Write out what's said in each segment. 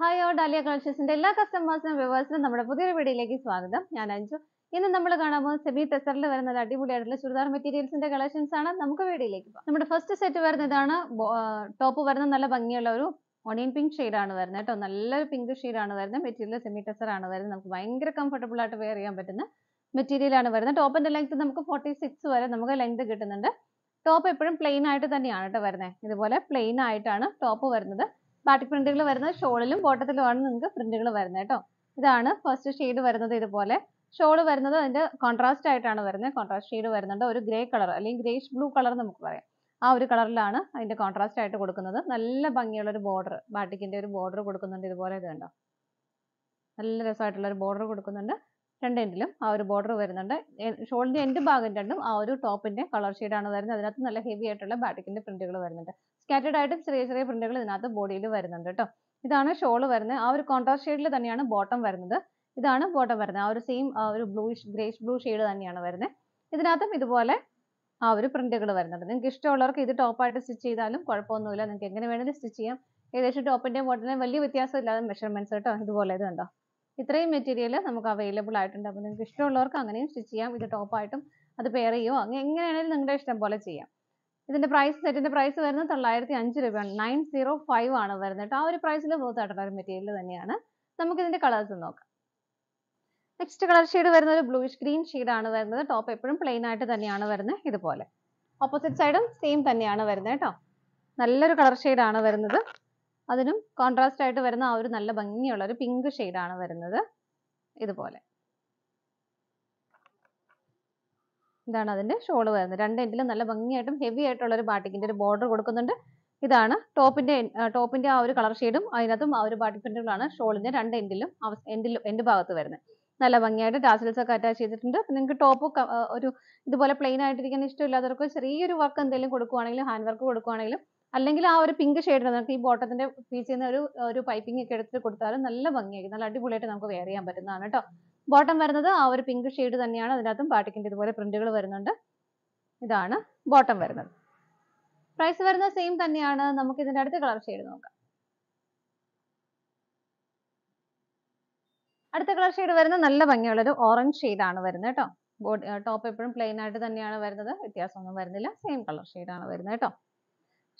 hi ഓ dahlia കളക്ഷൻസിന്റെ എല്ലാ കസ്റ്റമേഴ്സിനും വ്യൂവേഴ്സിനും നമ്മുടെ പുതിയൊരു വീഡിയോയിലേക്ക് സ്വാഗതം ഞാൻ അഞ്ചു ഇന്ന് നമ്മൾ കാണാൻ പോകുന്നത് സെബി ടെസറിൽ വരുന്ന അടിപൊളിയായിട്ടുള്ള ചുരിദാർ മെറ്റീരിയൽസിന്റെ കളക്ഷൻസ് ആണ് നമുക്ക് വീഡിയോയിലേക്ക് പോകാം നമ്മുടെ ഫസ്റ്റ് സെറ്റ് വരുന്ന ഇതാണ് ടോപ്പ് വരുന്ന നല്ല ഭംഗിയുള്ള ഒരു ഓണിയൻ പിങ്ക് ആണ് വരുന്നത് കേട്ടോ നല്ലൊരു പിങ്ക് ആണ് വരുന്നത് മെറ്റീരിയൽ സെമി ടെസർ ആണ് വരുന്നത് നമുക്ക് ഭയങ്കര കംഫർട്ടബിൾ ആയിട്ട് വെയർ ചെയ്യാൻ പറ്റുന്ന മെറ്റീരിയൽ ആണ് വരുന്നത് ടോപ്പിന്റെ ലെങ്ത് നമുക്ക് ഫോർട്ടി സിക്സ് വരെ നമുക്ക് ലെങ്ത് കിട്ടുന്നുണ്ട് ടോപ്പ് എപ്പോഴും പ്ലെയിൻ ആയിട്ട് തന്നെയാണ് കേട്ടോ വരുന്നത് ഇതുപോലെ പ്ലെയിൻ ആയിട്ടാണ് ടോപ്പ് വരുന്നത് ബാട്ടിക് പ്രിന്റുകൾ വരുന്നത് ഷോളിലും ബോട്ടത്തിലുമാണ് നിങ്ങൾക്ക് പ്രിന്റുകൾ വരുന്നത് കേട്ടോ ഇതാണ് ഫസ്റ്റ് ഷെയ്ഡ് വരുന്നത് ഇതുപോലെ ഷോൾ വരുന്നത് അതിന്റെ കോൺട്രാസ്റ്റ് ആയിട്ടാണ് വരുന്നത് കോൺട്രാസ്റ്റ് ഷെയ്ഡ് വരുന്നുണ്ട് ഒരു ഗ്രേ കളർ അല്ലെങ്കിൽ ഗ്രേഷ് ബ്ലൂ കളർ നമുക്ക് പറയാം ആ ഒരു കളറിലാണ് അതിന്റെ കോൺട്രാസ്റ്റ് ആയിട്ട് കൊടുക്കുന്നത് നല്ല ഭംഗിയുള്ള ഒരു ബോർഡർ ബാട്ടിക്കിന്റെ ഒരു ബോർഡർ കൊടുക്കുന്നുണ്ട് ഇതുപോലെ ഇത് കണ്ടോ നല്ല രസമായിട്ടുള്ള ഒരു ബോർഡർ കൊടുക്കുന്നുണ്ട് രണ്ടെൻഡിലും ആ ഒരു ബോർഡർ വരുന്നുണ്ട് ഷോളിന്റെ എൻഡ് ഭാഗം രണ്ടും ആ ഒരു ടോപ്പിന്റെ കളർ ആണ് വരുന്നത് അതിനകത്ത് നല്ല ഹെവി ആയിട്ടുള്ള ബാട്ടിക്കിന്റെ പ്രിന്റുകൾ വരുന്നുണ്ട് സ്കാറ്റേഡ് ആയിട്ട് ചെറിയ ചെറിയ പ്രിന്റുകൾ ഇതിനകത്ത് ബോഡിയിൽ വരുന്നുണ്ട് കേട്ടോ ഇതാണ് ഷോൾ വരുന്നത് ആ ഒരു കോൺട്രാസ്റ്റ് ഷെയ്ഡിൽ തന്നെയാണ് ബോട്ടം വരുന്നത് ഇതാണ് ബോട്ടം വരുന്നത് ആ ഒരു സെയിം ഒരു ബ്ലൂയിഷ് ഗ്രേഷ് ബ്ലൂ ഷെയ്ഡ് തന്നെയാണ് വരുന്നത് ഇതിനകത്തും ഇതുപോലെ ആ ഒരു പ്രിന്റുകൾ വരുന്നുണ്ട് നിങ്ങൾക്ക് ഇഷ്ടമുള്ളവർക്ക് ഇത് ടോപ്പായിട്ട് സ്റ്റിച്ച് ചെയ്താലും കുഴപ്പമൊന്നുമില്ല നിങ്ങൾക്ക് എങ്ങനെ വേണമെങ്കിലും സ്റ്റിച്ച് ചെയ്യാം ഏകദേശം ടോപ്പിൻ്റെയും ബോട്ടത്തിൻ്റെയും വലിയ വ്യത്യാസമില്ലാതെ മെഷർമെൻറ്റ്സ് കേട്ടോ ഇതുപോലെ ഇത് കണ്ടോ ഇത്രയും മെറ്റീരിയൽ നമുക്ക് അവൈലബിൾ ആയിട്ടുണ്ട് അപ്പോൾ നിങ്ങൾക്ക് ഇഷ്ടമുള്ളവർക്ക് അങ്ങനെയും സ്റ്റിച്ച് ചെയ്യാം ഇത് ടോപ്പായിട്ടും അത് പെയർ ചെയ്യുമോ അങ്ങനെ എങ്ങനെയാണെങ്കിലും നിങ്ങളുടെ ഇഷ്ടം പോലെ ചെയ്യാം ഇതിന്റെ പ്രൈസ് സെറ്റിന്റെ പ്രൈസ് വരുന്നത് തൊള്ളായിരത്തി അഞ്ച് രൂപയാണ് നയൻ സീറോ ഫൈവ് ആണ് വരുന്നത് ആ ഒരു പ്രൈസിൽ പോകത്തായിട്ടുള്ള ഒരു മെറ്റീരിയൽ തന്നെയാണ് നമുക്ക് ഇതിന്റെ കളേഴ്സ് നോക്കാം നെക്സ്റ്റ് കളർ ഷെയ്ഡ് ഒരു ബ്ലൂഷ് ഗ്രീൻ ആണ് വരുന്നത് ടോപ്പ് എപ്പോഴും പ്ലെയിൻ ആയിട്ട് തന്നെയാണ് വരുന്നത് ഇതുപോലെ ഓപ്പോസിറ്റ് സൈഡും സെയിം തന്നെയാണ് വരുന്നത് കേട്ടോ നല്ലൊരു കളർ ആണ് വരുന്നത് അതിനും കോൺട്രാസ്റ്റ് ആയിട്ട് വരുന്ന ആ ഒരു നല്ല ഭംഗിയുള്ള ഒരു പിങ്ക് ആണ് വരുന്നത് ഇതുപോലെ ഇതാണ് അതിൻ്റെ ഷോൾ വരുന്നത് രണ്ട് എൻഡിലും നല്ല ഭംഗിയായിട്ടും ഹെവി ആയിട്ടുള്ള ഒരു ബാട്ടിക്കിൻ്റെ ഒരു ബോർഡർ കൊടുക്കുന്നുണ്ട് ഇതാണ് ടോപ്പിന്റെ ടോപ്പിന്റെ ആ ഒരു കളർ ഷെയ്ഡും അതിനകത്തും ആ ഒരു ബാട്ടിക് ഷോളിന്റെ രണ്ട് എൻഡിലും എൻഡിലും എൻഡ് ഭാഗത്ത് വരുന്നത് നല്ല ഭംഗിയായിട്ട് ടാസിൽസ് ഒക്കെ അറ്റാച്ച് ചെയ്തിട്ടുണ്ട് പിന്നെ നിങ്ങൾക്ക് ടോപ്പ് ഒരു ഇതുപോലെ പ്ലെയിൻ ആയിട്ടിരിക്കാൻ ഇഷ്ടമില്ലാത്തവർക്ക് ചെറിയൊരു വർക്ക് എന്തെങ്കിലും കൊടുക്കുവാണെങ്കിലും ഹാൻഡ് വർക്ക് കൊടുക്കുവാണെങ്കിലും അല്ലെങ്കിൽ ആ ഒരു പിങ്ക് ഷെയ്ഡ് നമുക്ക് ഈ ബോട്ടത്തിന്റെ പീച്ചിൽ നിന്ന് ഒരു ഒരു പൈപ്പിംഗ് ഒക്കെ എടുത്ത് കൊടുത്താലും നല്ല ഭംഗിയായിരിക്കും നല്ല അടിപൊളിയായിട്ട് നമുക്ക് വെയർ ചെയ്യാൻ പറ്റുന്നതാണ് കേട്ടോ ബോട്ടം വരുന്നത് ആ ഒരു പിങ്ക് ഷെയ്ഡ് തന്നെയാണ് അതിനകത്തും പാട്ടിക്കിൻ്റെ ഇതുപോലെ പ്രിന്റുകൾ വരുന്നുണ്ട് ഇതാണ് ബോട്ടം വരുന്നത് പ്രൈസ് വരുന്നത് സെയിം തന്നെയാണ് നമുക്ക് ഇതിൻ്റെ അടുത്ത് കളർ ഷെയ്ഡ് നോക്കാം അടുത്ത കളർ ഷെയ്ഡ് വരുന്നത് നല്ല ഭംഗിയുള്ളൊരു ഒരു ഓറഞ്ച് ഷെയ്ഡാണ് വരുന്നത് കേട്ടോ ബോഡി ടോപ്പ് എപ്പോഴും പ്ലെയിൻ ആയിട്ട് തന്നെയാണ് വരുന്നത് വ്യത്യാസമൊന്നും വരുന്നില്ല സെയിം കളർ ഷെയ്ഡാണ് വരുന്നത് കേട്ടോ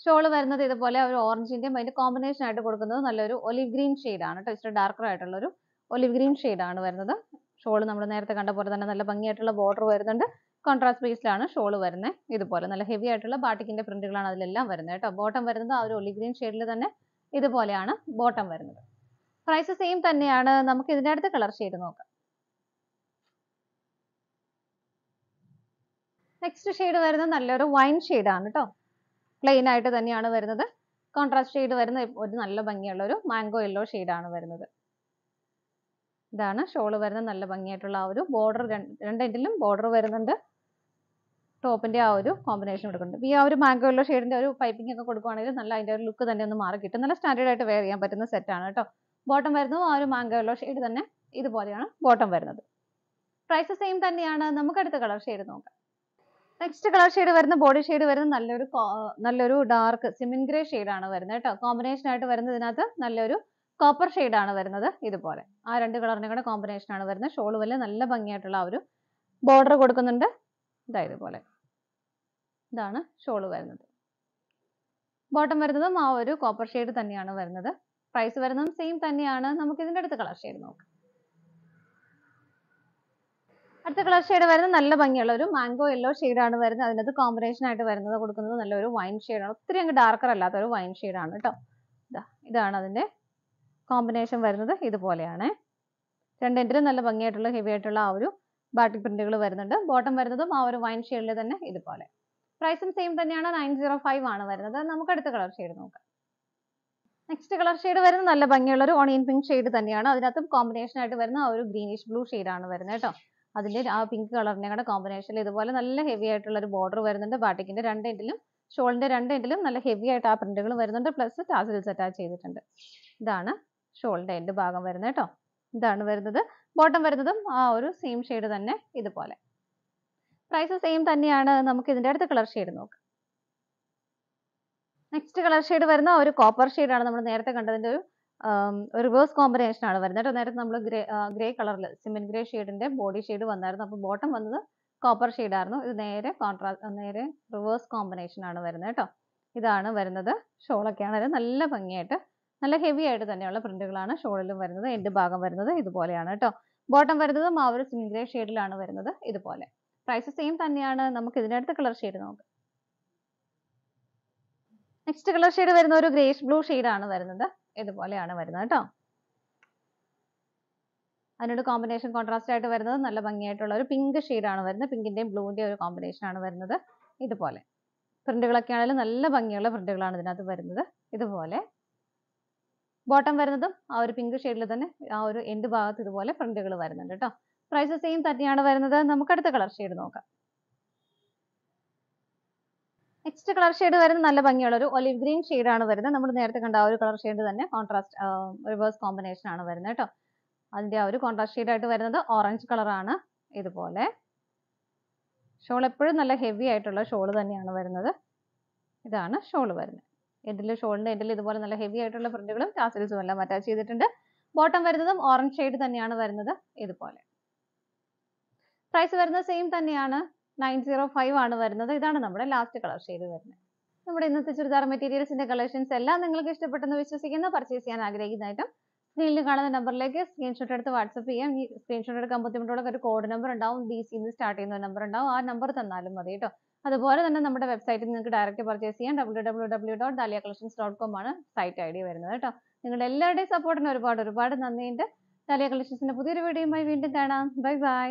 ഷോൾ വരുന്നത് ഇതുപോലെ ഒരു ഓറഞ്ചിന്റെയും അതിന്റെ കോമ്പിനേഷൻ ആയിട്ട് കൊടുക്കുന്നത് നല്ലൊരു ഒലിവ് ഗ്രീൻ ഷെയ്ഡാണ് കേട്ടോ ഇച്ചിരി ഡാർക്കർ ആയിട്ടുള്ളൊരു ഒലിവ് ഗ്രീൻ ആണ് വരുന്നത് ഷോൾ നമ്മൾ നേരത്തെ കണ്ട പോലെ തന്നെ നല്ല ഭംഗിയായിട്ടുള്ള ബോർഡർ വരുന്നുണ്ട് കോൺട്രാസ്റ്റ് ബേസിലാണ് ഷോൾ വരുന്നത് ഇതുപോലെ നല്ല ഹെവി ആയിട്ടുള്ള ബാട്ടിക്കിന്റെ പ്രിന്റുകളാണ് അതിലെല്ലാം വരുന്നത് കേട്ടോ ബോട്ടം വരുന്നത് ആ ഒരു ഒലിവ് ഗ്രീൻ ഷെയ്ഡിൽ തന്നെ ഇതുപോലെയാണ് ബോട്ടം വരുന്നത് പ്രൈസ് സെയിം തന്നെയാണ് നമുക്ക് ഇതിൻ്റെ അടുത്ത് കളർ ഷെയ്ഡ് നോക്കാം നെക്സ്റ്റ് ഷെയ്ഡ് വരുന്നത് നല്ലൊരു വൈൻ ഷെയ്ഡാണ് കേട്ടോ പ്ലെയിൻ ആയിട്ട് തന്നെയാണ് വരുന്നത് കോൺട്രാസ്റ്റ് ഷെയ്ഡ് വരുന്ന ഒരു നല്ല ഭംഗിയുള്ള ഒരു മാംഗോ യെല്ലോ ഷെയ്ഡാണ് വരുന്നത് ഇതാണ് ഷോള് വരുന്ന നല്ല ഭംഗിയായിട്ടുള്ള ആ ഒരു ബോർഡർ രണ്ടെങ്കിലും ബോർഡർ വരുന്നുണ്ട് ടോപ്പിൻ്റെ ആ ഒരു കോമ്പിനേഷൻ കൊടുക്കുന്നുണ്ട് ഈ ആ ഒരു മാംഗോ യെല്ലോ ഷെയ്ഡിൻ്റെ ഒരു പൈപ്പിംഗ് ഒക്കെ കൊടുക്കുകയാണെങ്കിൽ നല്ല അതിൻ്റെ ഒരു ലുക്ക് തന്നെ ഒന്ന് മാറി കിട്ടും നല്ല സ്റ്റാൻഡേർഡ് ആയിട്ട് വെയർ ചെയ്യാൻ പറ്റുന്ന സെറ്റാണ് കേട്ടോ ബോട്ടം വരുന്നത് ആ ഒരു മാംഗോ ഷെയ്ഡ് തന്നെ ഇതുപോലെയാണ് ബോട്ടം വരുന്നത് പ്രൈസ് സെയിം തന്നെയാണ് നമുക്ക് അടുത്ത കളർ ഷെയ്ഡ് നോക്കാം നെക്സ്റ്റ് കളർ ഷെയ്ഡ് വരുന്ന ബോഡി ഷെയ്ഡ് വരുന്ന നല്ലൊരു നല്ലൊരു ഡാർക്ക് സിമിൻ ഗ്രേ ആണ് വരുന്നത് കേട്ടോ കോമ്പിനേഷൻ ആയിട്ട് വരുന്നതിനകത്ത് നല്ലൊരു കോപ്പർ ആണ് വരുന്നത് ഇതുപോലെ ആ രണ്ട് കളറിൻ്റെ കൂടെ കോമ്പിനേഷൻ ആണ് വരുന്നത് ഷോൾ വല്ല നല്ല ഭംഗിയായിട്ടുള്ള ആ ഒരു ബോർഡർ കൊടുക്കുന്നുണ്ട് ഇതാ ഇതുപോലെ ഇതാണ് ഷോൾ വരുന്നത് ബോട്ടം വരുന്നതും ആ ഒരു കോപ്പർ ഷെയ്ഡ് തന്നെയാണ് വരുന്നത് പ്രൈസ് വരുന്നതും സെയിം തന്നെയാണ് നമുക്ക് ഇതിൻ്റെ അടുത്ത കളർ ഷെയ്ഡ് നോക്കാം അടുത്ത കളർ ഷെയ്ഡ് വരുന്നത് നല്ല ഭംഗിയുള്ള ഒരു മാംഗോ യെല്ലോ ആണ് വരുന്നത് അതിനകത്ത് കോമ്പിനേഷൻ ആയിട്ട് വരുന്നത് കൊടുക്കുന്നത് നല്ലൊരു വൈൻ ആണ് ഒത്തിരി അങ്ങ് ഡാർക്കർ അല്ലാത്ത ഒരു വൈൻ ആണ് കേട്ടോ ഇതാണ് അതിന്റെ കോമ്പിനേഷൻ വരുന്നത് ഇതുപോലെയാണ് രണ്ടിൻ്റെ നല്ല ഭംഗിയായിട്ടുള്ള ഹെവി ആയിട്ടുള്ള ആ ഒരു ബാട്ടിക് പ്രിന്റുകൾ വരുന്നുണ്ട് ബോട്ടം വരുന്നതും ആ ഒരു വൈൻ ഷെയ്ഡിൽ തന്നെ ഇതുപോലെ പ്രൈസും സെയിം തന്നെയാണ് നയൻ സീറോ ഫൈവ് ആണ് വരുന്നത് നമുക്ക് അടുത്ത കളർ ഷെയ്ഡ് നോക്കാം നെക്സ്റ്റ് കളർ ഷെയ്ഡ് വരുന്നത് നല്ല ഭംഗിയുള്ള ഒരു ഓണിയൻ പിങ്ക് ഷെയ്ഡ് തന്നെയാണ് അതിനകത്തും കോമ്പിനേഷൻ ആയിട്ട് വരുന്ന ആ ഒരു ഗ്രീനിഷ് ബ്ലൂ ആണ് വരുന്നത് കേട്ടോ അതിന്റെ ആ പിങ്ക് കളറിനെ കൂടെ ഇതുപോലെ നല്ല ഹെവി ആയിട്ടുള്ള ഒരു ബോർഡർ വരുന്നുണ്ട് ബാട്ടിക്കിന്റെ രണ്ട് എൻഡിലും ഷോളിന്റെ രണ്ട് എൻഡിലും നല്ല ഹെവി ആയിട്ട് ആ പ്രിന്റുകൾ വരുന്നുണ്ട് പ്ലസ് ടാസിൽസ് അറ്റാച്ച് ചെയ്തിട്ടുണ്ട് ഇതാണ് ഷോളിൻ്റെ എൻ്റെ ഭാഗം വരുന്നത് കേട്ടോ ഇതാണ് വരുന്നത് ബോട്ടം വരുന്നതും ആ ഒരു സെയിം ഷെയ്ഡ് തന്നെ ഇതുപോലെ പ്രൈസ് സെയിം തന്നെയാണ് നമുക്ക് ഇതിൻ്റെ അടുത്ത കളർ ഷെയ്ഡ് നോക്കാം നെക്സ്റ്റ് കളർ ഷെയ്ഡ് വരുന്ന ഒരു കോപ്പർ ഷെയ്ഡാണ് നമ്മൾ നേരത്തെ കണ്ടതിൻ്റെ ഒരു റിവേഴ്സ് കോമ്പിനേഷൻ ആണ് വരുന്നത് കേട്ടോ നേരത്തെ നമ്മൾ ഗ്രേ ഗ്രേ കളറിൽ സിമെന്റ് ഗ്രേ ഷെയ്ഡിന്റെ ബോഡി ഷെയ്ഡ് വന്നായിരുന്നു അപ്പോൾ ബോട്ടം വന്നത് കോപ്പർ ഷെയ്ഡായിരുന്നു ഇത് നേരെ കോൺട്രാ നേരെ റിവേഴ്സ് കോമ്പിനേഷൻ ആണ് വരുന്നത് കേട്ടോ ഇതാണ് വരുന്നത് ഷോളൊക്കെയാണ് ആണെങ്കിലും നല്ല ഭംഗിയായിട്ട് നല്ല ഹെവി ആയിട്ട് തന്നെയുള്ള പ്രിന്റുകളാണ് ഷോളിലും വരുന്നത് എൻ്റെ ഭാഗം വരുന്നത് ഇതുപോലെയാണ് കേട്ടോ ബോട്ടം വരുന്നത് ആ ഒരു ഗ്രേ ഷെയ്ഡിലാണ് വരുന്നത് ഇതുപോലെ പ്രൈസ് സെയിം തന്നെയാണ് നമുക്ക് ഇതിൻ്റെ അടുത്ത കളർ ഷെയ്ഡ് നോക്ക് നെക്സ്റ്റ് കളർ ഷെയ്ഡ് വരുന്ന ഒരു ഗ്രേഷ് ബ്ലൂ ആണ് വരുന്നത് ഇതുപോലെയാണ് വരുന്നത് കേട്ടോ അതിനോട് കോമ്പിനേഷൻ കോൺട്രാസ്റ്റ് ആയിട്ട് വരുന്നത് നല്ല ഭംഗിയായിട്ടുള്ള ഒരു പിങ്ക് ആണ് വരുന്നത് പിങ്കിൻ്റെയും ബ്ലൂവിൻ്റെയും ഒരു കോമ്പിനേഷൻ ആണ് വരുന്നത് ഇതുപോലെ പ്രിന്റുകളൊക്കെ ആണെങ്കിലും നല്ല ഭംഗിയുള്ള പ്രിന്റുകളാണ് ഇതിനകത്ത് വരുന്നത് ഇതുപോലെ ബോട്ടം വരുന്നതും ആ ഒരു പിങ്ക് ഷെയ്ഡിൽ തന്നെ ആ ഒരു എൻഡ് ഭാഗത്ത് ഇതുപോലെ ഫ്രണ്ടുകൾ വരുന്നുണ്ട് കേട്ടോ പ്രൈസ് സെയിം തന്നെയാണ് വരുന്നത് നമുക്ക് അടുത്ത കളർ ഷെയ്ഡ് നോക്കാം നെക്സ്റ്റ് കളർ ഷെയ്ഡ് വരുന്നത് നല്ല ഭംഗിയുള്ള ഒരു ഒലിവ് ഗ്രീൻ ആണ് വരുന്നത് നമ്മൾ നേരത്തെ കണ്ട ആ ഒരു കളർ ഷെയ്ഡ് തന്നെ കോൺട്രാസ്റ്റ് റിവേഴ്സ് കോമ്പിനേഷൻ ആണ് വരുന്നത് കേട്ടോ അതിന്റെ ആ ഒരു കോൺട്രാസ്റ്റ് ഷെയ്ഡ് ആയിട്ട് വരുന്നത് ഓറഞ്ച് കളറാണ് ഇതുപോലെ ഷോൾ എപ്പോഴും നല്ല ഹെവി ആയിട്ടുള്ള ഷോൾ തന്നെയാണ് വരുന്നത് ഇതാണ് ഷോൾ വരുന്നത് എഡിൽ ഷോളിൻ്റെ എഡിൽ ഇതുപോലെ നല്ല ഹെവി ആയിട്ടുള്ള പ്രിന്റുകളും ടാസൽസും എല്ലാം അറ്റാച്ച് ചെയ്തിട്ടുണ്ട് ബോട്ടം വരുന്നതും ഓറഞ്ച് ഷെയ്ഡ് തന്നെയാണ് വരുന്നത് ഇതുപോലെ പ്രൈസ് വരുന്നത് സെയിം തന്നെയാണ് നയൻ സീറോ ഫൈവ് ആണ് വരുന്നത് ഇതാണ് നമ്മുടെ ലാസ്റ്റ് കളർ ഷെയ്ഡ് വരുന്നത് നമ്മുടെ ഇന്നത്തെ ചുരിദാർ മെറ്റീരിയൽസിന്റെ കളക്ഷൻസ് എല്ലാം നിങ്ങൾക്ക് ഇഷ്ടപ്പെട്ടെന്ന് വിശ്വസിക്കുന്ന പർച്ചേസ് ചെയ്യാൻ ആഗ്രഹിക്കുന്ന ഐറ്റം സ്ക്രീനിൽ കാണുന്ന നമ്പറിലേക്ക് സ്ക്രീൻഷോട്ട് എടുത്ത് വാട്സപ്പ് ചെയ്യാം ഈ സ്ക്രീൻഷോട്ട് എടുക്കാൻ ബുദ്ധിമുട്ടുള്ള ഒരു കോഡ് നമ്പർ ഉണ്ടാവും ബി സിന്ന് സ്റ്റാർട്ട് ചെയ്യുന്ന നമ്പർ ഉണ്ടാവും ആ നമ്പർ തന്നാലും മതി കേട്ടോ അതുപോലെ തന്നെ നമ്മുടെ വെബ്സൈറ്റിൽ നിങ്ങൾക്ക് ഡയറക്റ്റ് പർച്ചേസ് ചെയ്യാം W W W dot Dahlia Collections dot com ആണ് സൈറ്റ് ഐ ഡി വരുന്നത് കേട്ടോ നിങ്ങളുടെ എല്ലാവരുടെയും സപ്പോർട്ടിന് ഒരുപാട് ഒരുപാട് നന്ദിയുണ്ട് ദാലിയ കളക്ഷൻസിന്റെ പുതിയൊരു വീഡിയോയുമായി വീണ്ടും കാണാം ബൈ ബൈ